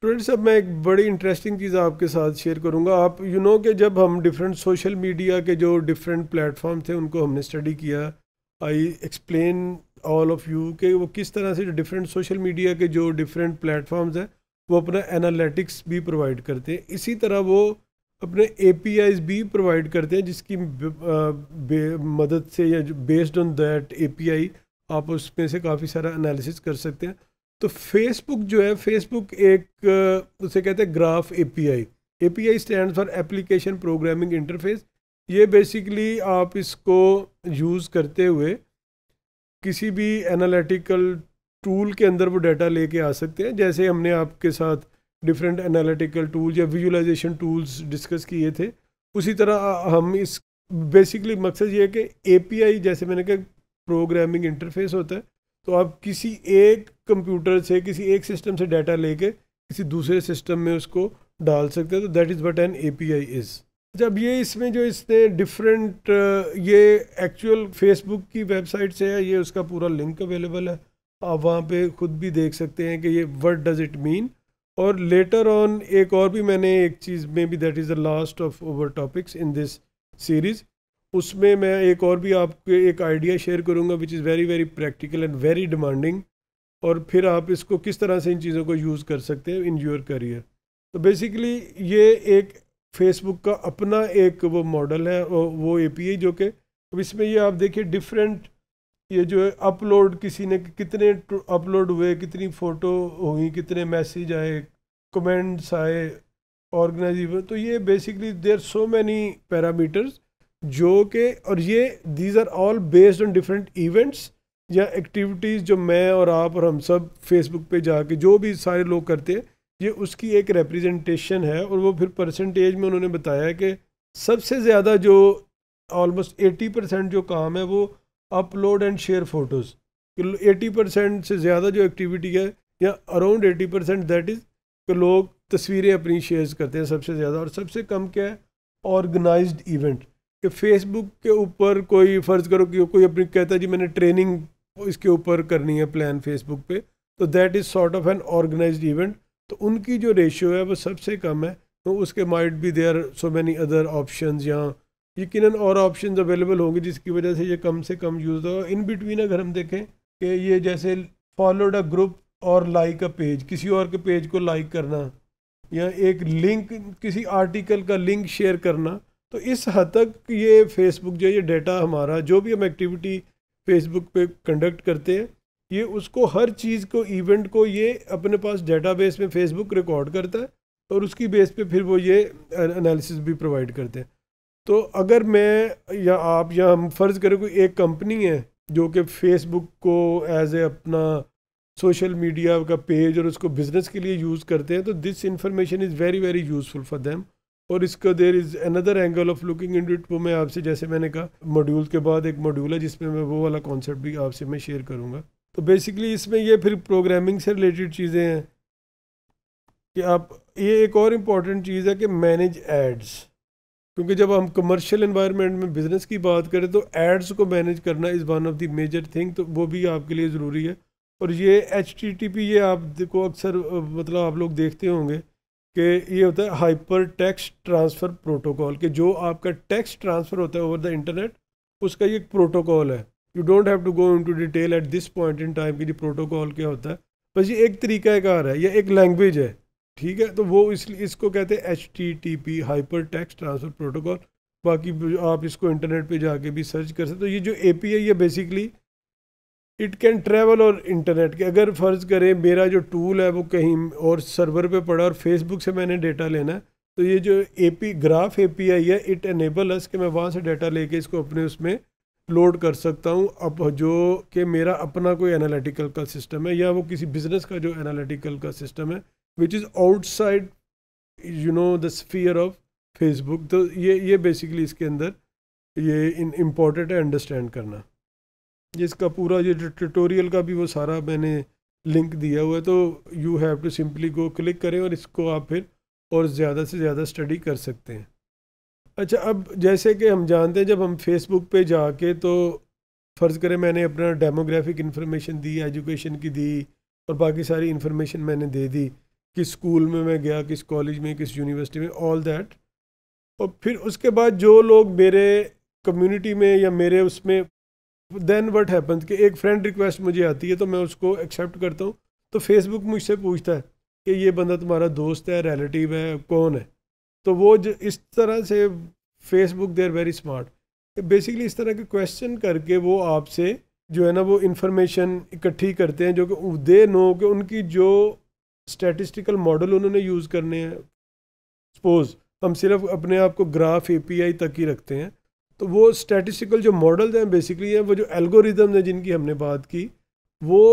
student साहब मैं एक बड़ी इंटरेस्टिंग चीज़ आपके साथ शेयर करूंगा आप यू you नो know कि जब हम डिफरेंट सोशल मीडिया के जो डिफरेंट प्लेटफॉर्म थे उनको हमने स्टडी किया I explain all of you कि वो किस तरह से डिफरेंट सोशल मीडिया के जो डिफरेंट प्लेटफॉर्म्स हैं वो अपना एनालिटिक्स भी प्रोवाइड करते हैं इसी तरह वो अपने ए भी प्रोवाइड करते हैं जिसकी मदद से या बेस्ड ऑन दैट ए आप उसमें से काफ़ी सारा एनालिसिस कर सकते हैं तो फेसबुक जो है फेसबुक एक उसे कहते हैं graph A A P I P I stand for application programming interface ये बेसिकली आप इसको यूज़ करते हुए किसी भी एनालिटिकल टूल के अंदर वो डाटा लेके आ सकते हैं जैसे हमने आपके साथ डिफरेंट एनालिटिकल टूल्स या विजुलाइजेशन टूल्स डिस्कस किए थे उसी तरह हम इस बेसिकली मकसद ये है कि एपीआई जैसे मैंने कहा प्रोग्रामिंग इंटरफेस होता है तो आप किसी एक कंप्यूटर से किसी एक सिस्टम से डाटा लेके किसी दूसरे सिस्टम में उसको डाल सकते हैं तो that is but an A P I is जब ये इसमें जो इसने डिफरेंट ये एक्चुअल फेसबुक की वेबसाइट से है ये उसका पूरा लिंक अवेलेबल है आप वहाँ पे खुद भी देख सकते हैं कि ये वट डज़ इट मीन और लेटर ऑन एक और भी मैंने एक चीज़ में भी that is the last of our topics in this series उसमें मैं एक और भी आपके एक आइडिया शेयर करूंगा which is very very practical and very demanding और फिर आप इसको किस तरह से इन चीज़ों को यूज़ कर सकते हैं इन योर करियर तो बेसिकली ये एक फेसबुक का अपना एक वो मॉडल है वो ए जो कि अब इसमें ये आप देखिए डिफरेंट ये जो है अपलोड किसी ने कितने अपलोड हुए कितनी फ़ोटो हुई कितने मैसेज आए कमेंट्स आए ऑर्गेनाइज तो ये basically there so many parameters जो के और ये these are all based on different events या एक्टिविटीज़ जो मैं और आप और हम सब फेसबुक पे जाके जो भी सारे लोग करते हैं ये उसकी एक रिप्रेजेंटेशन है और वो फिर परसेंटेज में उन्होंने बताया कि सबसे ज़्यादा जो ऑलमोस्ट एटी परसेंट जो काम है वो upload and share photos eighty percent से ज़्यादा जो एक्टिविटी है या around eighty percent that is कि लोग तस्वीरें अपनी शेयर करते हैं सबसे ज़्यादा और सबसे कम क्या है ऑर्गेनाइज्ड इवेंट कि फेसबुक के ऊपर कोई फ़र्ज़ करो कि कोई अपनी कहता है जी मैंने ट्रेनिंग इसके ऊपर करनी है प्लान फेसबुक पे तो that is sort of an organise event तो उनकी जो रेशियो है वो सबसे कम है तो उसके माइट भी there so many other option या यकीन और ऑप्शन अवेलेबल होंगे जिसकी वजह से ये कम से कम यूज़ होगा इन बिटवीन अगर हम देखें कि ये जैसे फॉलोड अ ग्रुप और लाइक अ पेज किसी और के पेज को लाइक करना या एक लिंक किसी आर्टिकल का लिंक शेयर करना तो इस हद तक ये फेसबुक जो ये डेटा हमारा जो भी हम एक्टिविटी फेसबुक पे कंडक्ट करते हैं ये उसको हर चीज़ को इवेंट को ये अपने पास डेटाबेस में फेसबुक रिकॉर्ड करता है और उसकी बेस पे फिर वो ये एनालिसिस भी प्रोवाइड करते हैं तो अगर मैं या आप या हम फ़र्ज़ करें कोई एक कंपनी है जो कि फेसबुक को एज ए अपना सोशल मीडिया का पेज और उसको बिज़नेस के लिए यूज़ करते हैं तो this information is very very useful for them और इसका there is another angle of looking in it वो मैं आपसे जैसे मैंने कहा मॉड्यूल के बाद एक मॉड्यूल है जिसमें मैं वो वाला कॉन्सेप्ट भी आपसे मैं शेयर करूँगा तो बेसिकली इसमें ये फिर प्रोग्रामिंग से रिलेटेड चीज़ें हैं कि आप ये एक और इम्पॉर्टेंट चीज़ है कि मैनेज एड्स क्योंकि जब हम कमर्शियल इन्वायरमेंट में बिज़नेस की बात करें तो एड्स को मैनेज करना is one of the major thing तो वो भी आपके लिए ज़रूरी है और ये एच ये आप अक्सर मतलब आप लोग देखते होंगे कि ये होता है हाइपर टेक्स्ट ट्रांसफ़र प्रोटोकॉल कि जो आपका टेक्स्ट ट्रांसफ़र होता है ओवर द इंटरनेट उसका ये एक प्रोटोकॉल है you don't have to go into detail at this point in time कि जी प्रोटोकॉल क्या होता है बस ये एक तरीक़ाकार है या एक लैंग्वेज है ठीक है तो वो इसलिए इसको कहते हैं H T T P hypertext transfer protocol बाकी आप इसको इंटरनेट पे जाके भी सर्च कर सकते हो तो ये जो ए पी आई है बेसिकली इट कैन ट्रैवल और इंटरनेट के अगर फ़र्ज़ करें मेरा जो टूल है वो कहीं और सर्वर पे पड़ा और फेसबुक से मैंने डेटा लेना है तो ये जो A P graph A P I है इट एनेबल अस कि मैं वहाँ से डेटा लेके इसको अपने उसमें लोड कर सकता हूँ अब जो कि मेरा अपना कोई एनालिटिकल का सिस्टम है या वो किसी बिजनेस का जो एनालिटिकल का सिस्टम है which is outside you know the sphere of Facebook तो ये ये बेसिकली इसके अंदर ये इम्पोर्टेंट है अंडरस्टैंड करना जिसका पूरा ये ट्यूटोरियल का भी वो सारा मैंने लिंक दिया हुआ है तो you have to simply go click करें और इसको आप फिर और ज़्यादा से ज़्यादा स्टडी कर सकते हैं अच्छा अब जैसे कि हम जानते हैं जब हम फेसबुक पे जाके तो फ़र्ज़ करें मैंने अपना डेमोग्राफिक इन्फॉर्मेशन दी एजुकेशन की दी और बाकी सारी इन्फॉर्मेशन मैंने दे दी किस स्कूल में मैं गया किस कॉलेज में किस यूनिवर्सिटी में ऑल दैट और फिर उसके बाद जो लोग मेरे कम्युनिटी में या मेरे उसमें देन वट हैपन्स कि एक फ्रेंड रिक्वेस्ट मुझे आती है तो मैं उसको एक्सेप्ट करता हूँ तो फेसबुक मुझसे पूछता है कि ये बंदा तुम्हारा दोस्त है रिलेटिव है कौन है तो वो इस तरह से Facebook they are very smart basically इस तरह के क्वेश्चन करके वो आपसे जो है ना वो इन्फॉर्मेशन इकट्ठी करते हैं जो कि दे नो कि उनकी जो स्टैटिस्टिकल मॉडल उन्होंने यूज़ करने हैं सपोज़ हम सिर्फ अपने आप को ग्राफ ए तक ही रखते हैं तो वो स्टैटिस्टिकल जो मॉडल्स हैं बेसिकली है वो जो एल्गोरिदम है जिनकी हमने बात की वो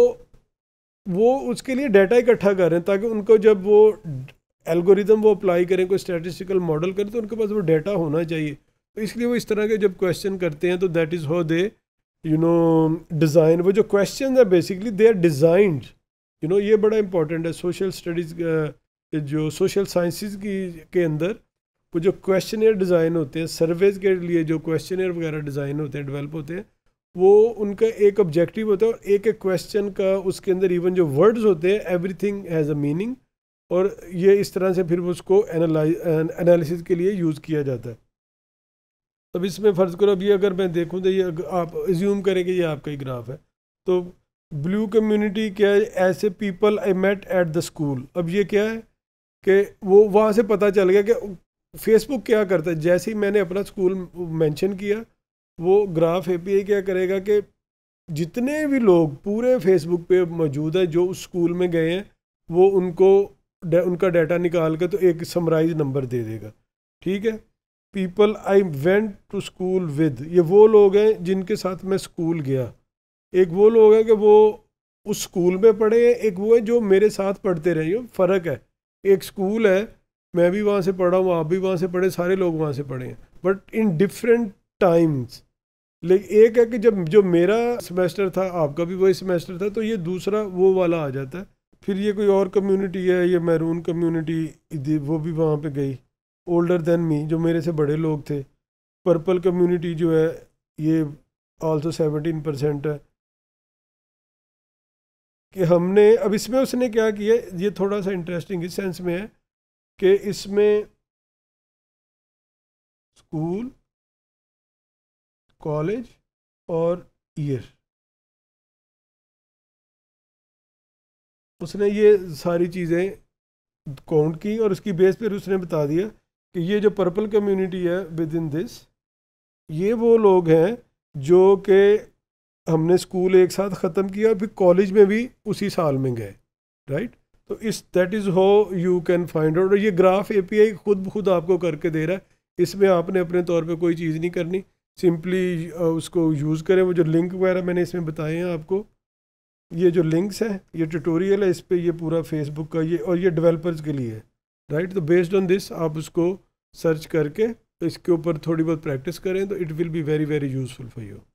वो उसके लिए डाटा इकट्ठा कर रहे हैं ताकि उनको जब वो एल्गोरिदम वो अप्लाई करें कोई स्टैटिस्टिकल मॉडल करें तो उनके पास वो डाटा होना चाहिए तो इसलिए वो इस तरह के जब क्वेश्चन करते हैं तो that is how they you know design वो जो क्वेश्चन है basically they are designed you know ये बड़ा इंपॉर्टेंट है सोशल स्टडीज़ जो सोशल साइंसिस की के अंदर वो जो क्वेश्चन डिज़ाइन होते हैं सर्वेज के लिए जो क्वेश्चन वगैरह डिज़ाइन होते हैं डेवलप होते हैं वो उनका एक ऑब्जेक्टिव होता है और एक एक क्वेश्चन का उसके अंदर इवन जो वर्ड्स होते हैं एवरीथिंग हैज़ अ मीनिंग और ये इस तरह से फिर उसको एनालिसिस के लिए यूज़ किया जाता है अब इसमें फ़र्ज़ करो अभी अगर मैं देखूँ तो ये आप एज्यूम करें कि ये आपका ही ग्राफ है तो ब्लू कम्युनिटी क्या है ऐसे people I met at the school अब ये क्या है कि वो वहाँ से पता चल गया कि फेसबुक क्या करता है जैसे ही मैंने अपना स्कूल मेंशन किया वो ग्राफ एपीआई क्या करेगा कि जितने भी लोग पूरे फेसबुक पे मौजूद हैं जो उस स्कूल में गए हैं वो उनको उनका डाटा निकाल कर तो एक समराइज नंबर दे देगा ठीक है people I went to school with ये वो लोग हैं जिनके साथ मैं स्कूल गया एक वो लोग हैं कि वो उस स्कूल में पढ़े हैं एक वो है जो मेरे साथ पढ़ते रहे फ़र्क है एक स्कूल है मैं भी वहाँ से पढ़ा हूँ आप भी वहाँ से पढ़े सारे लोग वहाँ से पढ़े हैं बट इन डिफरेंट टाइम्स लेकिन एक है कि जब जो मेरा सेमेस्टर था आपका भी वही सेमेस्टर था तो ये दूसरा वो वाला आ जाता है फिर ये कोई और कम्युनिटी है ये मैरून कम्युनिटी वो भी वहाँ पे गई ओल्डर देन मी जो मेरे से बड़े लोग थे पर्पल कम्युनिटी जो है ये ऑल्सो सेवनटीन परसेंट है कि हमने अब इसमें उसने क्या किया ये थोड़ा सा इंटरेस्टिंग इस सेंस में है कि इसमें स्कूल कॉलेज और ईयर उसने ये सारी चीज़ें काउंट की और उसकी बेस पर उसने बता दिया कि ये जो पर्पल कम्युनिटी है विद इन दिस ये वो लोग हैं जो कि हमने स्कूल एक साथ ख़त्म किया फिर कॉलेज में भी उसी साल में गए राइट तो इस that is how you can find out और ये ग्राफ एपीआई खुद खुद आपको करके दे रहा है इसमें आपने अपने तौर पे कोई चीज़ नहीं करनी सिंपली उसको यूज़ करें वो जो लिंक वगैरह मैंने इसमें बताए हैं आपको ये जो लिंक्स हैं ये ट्यूटोरियल है इस पर यह पूरा फेसबुक का ये और ये डेवलपर्स के लिए है राइट तो बेस्ड ऑन दिस आप उसको सर्च करके इसके ऊपर थोड़ी बहुत प्रैक्टिस करें तो it will be very very useful for you